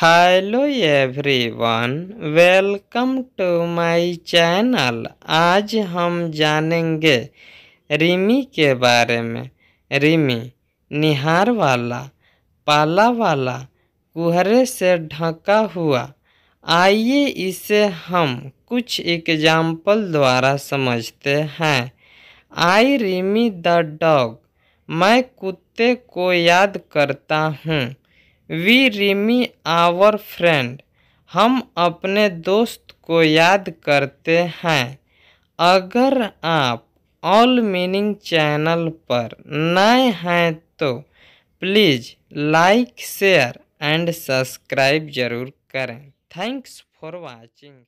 hello everyone welcome to my channel आज हम जानेंगे रिमी के बारे में रिमी निहार वाला पाला वाला कुहरे से ढका हुआ आइए इसे हम कुछ एग्जाम्पल द्वारा समझते हैं आई रिमी द डॉग मैं कुत्ते को याद करता हूँ वी रिमी आवर फ्रेंड हम अपने दोस्त को याद करते हैं अगर आप ऑल मीनिंग चैनल पर नए हैं तो please like share and subscribe जरूर करें थैंक्स फॉर वाचिंग